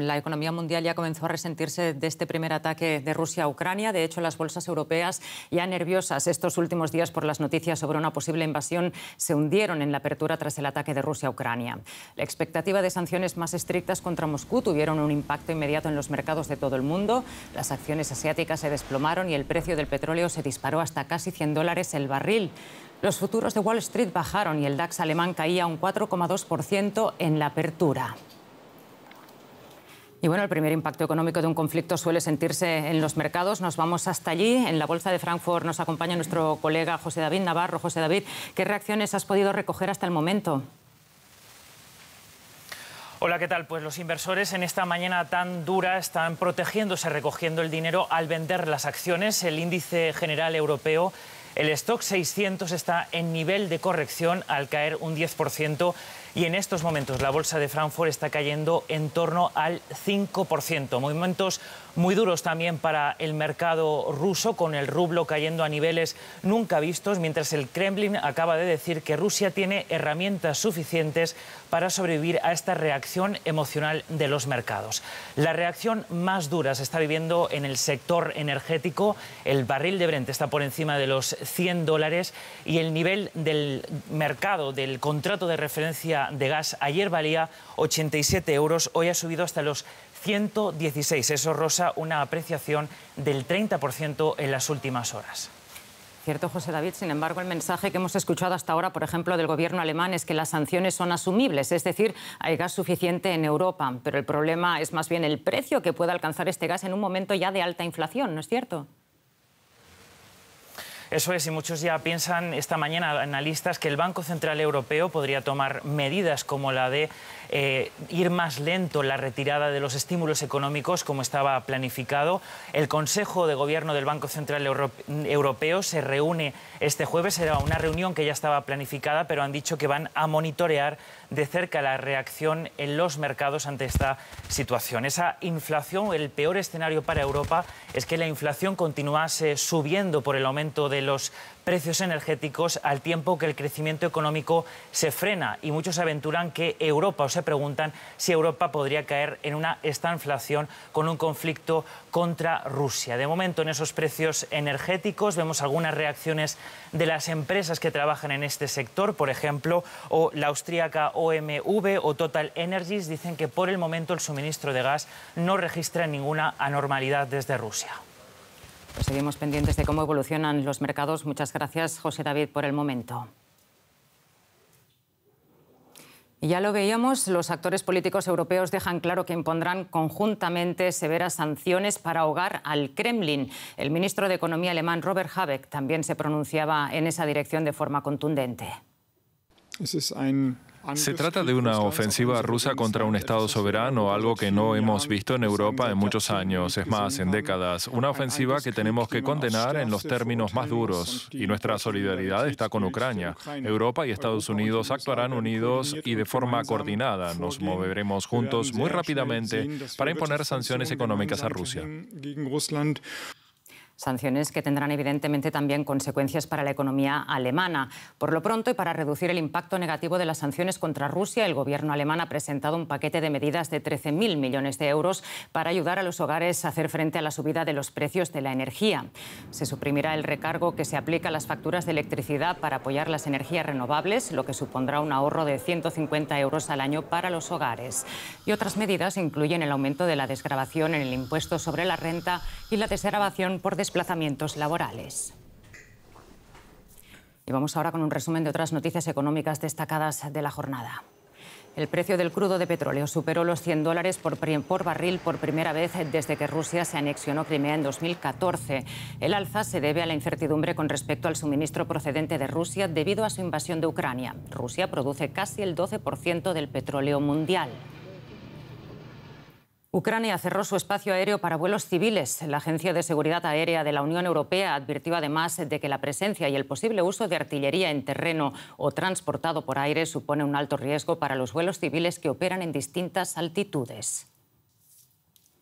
La economía mundial ya comenzó a resentirse de este primer ataque de Rusia a Ucrania. De hecho, las bolsas europeas, ya nerviosas estos últimos días por las noticias sobre una posible invasión, se hundieron en la apertura tras el ataque de Rusia a Ucrania. La expectativa de sanciones más estrictas contra Moscú tuvieron un impacto inmediato en los mercados de todo el mundo. Las acciones asiáticas se desplomaron y el precio del petróleo se disparó hasta casi 100 dólares el barril. Los futuros de Wall Street bajaron y el DAX alemán caía un 4,2% en la apertura. Y bueno, el primer impacto económico de un conflicto suele sentirse en los mercados. Nos vamos hasta allí. En la Bolsa de Frankfurt nos acompaña nuestro colega José David Navarro. José David, ¿qué reacciones has podido recoger hasta el momento? Hola, ¿qué tal? Pues los inversores en esta mañana tan dura están protegiéndose, recogiendo el dinero al vender las acciones. El índice general europeo el stock 600 está en nivel de corrección al caer un 10% y en estos momentos la bolsa de Frankfurt está cayendo en torno al 5%. Movimientos muy duros también para el mercado ruso, con el rublo cayendo a niveles nunca vistos, mientras el Kremlin acaba de decir que Rusia tiene herramientas suficientes para sobrevivir a esta reacción emocional de los mercados. La reacción más dura se está viviendo en el sector energético. El barril de Brent está por encima de los 100 dólares y el nivel del mercado del contrato de referencia de gas ayer valía 87 euros, hoy ha subido hasta los 116. Eso rosa una apreciación del 30% en las últimas horas. Cierto, José David. Sin embargo, el mensaje que hemos escuchado hasta ahora, por ejemplo, del gobierno alemán es que las sanciones son asumibles, es decir, hay gas suficiente en Europa. Pero el problema es más bien el precio que puede alcanzar este gas en un momento ya de alta inflación, ¿no es cierto? Eso es, y muchos ya piensan esta mañana, analistas, que el Banco Central Europeo podría tomar medidas como la de eh, ir más lento la retirada de los estímulos económicos como estaba planificado. El Consejo de Gobierno del Banco Central Europeo se reúne este jueves, era una reunión que ya estaba planificada, pero han dicho que van a monitorear de cerca la reacción en los mercados ante esta situación. Esa inflación, el peor escenario para Europa es que la inflación continuase eh, subiendo por el aumento del los precios energéticos al tiempo que el crecimiento económico se frena y muchos aventuran que Europa o se preguntan si Europa podría caer en una estanflación con un conflicto contra Rusia. De momento en esos precios energéticos vemos algunas reacciones de las empresas que trabajan en este sector, por ejemplo, o la austríaca OMV o Total Energies dicen que por el momento el suministro de gas no registra ninguna anormalidad desde Rusia. Pues seguimos pendientes de cómo evolucionan los mercados. Muchas gracias, José David, por el momento. ya lo veíamos, los actores políticos europeos dejan claro que impondrán conjuntamente severas sanciones para ahogar al Kremlin. El ministro de Economía alemán Robert Habeck también se pronunciaba en esa dirección de forma contundente. Es se trata de una ofensiva rusa contra un Estado soberano, algo que no hemos visto en Europa en muchos años, es más, en décadas. Una ofensiva que tenemos que condenar en los términos más duros. Y nuestra solidaridad está con Ucrania. Europa y Estados Unidos actuarán unidos y de forma coordinada. Nos moveremos juntos muy rápidamente para imponer sanciones económicas a Rusia sanciones que tendrán evidentemente también consecuencias para la economía alemana. Por lo pronto, y para reducir el impacto negativo de las sanciones contra Rusia, el gobierno alemán ha presentado un paquete de medidas de 13.000 millones de euros para ayudar a los hogares a hacer frente a la subida de los precios de la energía. Se suprimirá el recargo que se aplica a las facturas de electricidad para apoyar las energías renovables, lo que supondrá un ahorro de 150 euros al año para los hogares. Y otras medidas incluyen el aumento de la desgrabación en el impuesto sobre la renta y la desgrabación por desplazamientos laborales. Y vamos ahora con un resumen de otras noticias económicas destacadas de la jornada. El precio del crudo de petróleo superó los 100 dólares por, por, barril por primera vez desde que Rusia se anexionó Crimea en 2014. El alza se debe a la incertidumbre con respecto al suministro procedente de Rusia debido a su invasión de Ucrania. Rusia produce casi el 12% del petróleo mundial. Ucrania cerró su espacio aéreo para vuelos civiles. La Agencia de Seguridad Aérea de la Unión Europea advirtió además de que la presencia y el posible uso de artillería en terreno o transportado por aire supone un alto riesgo para los vuelos civiles que operan en distintas altitudes.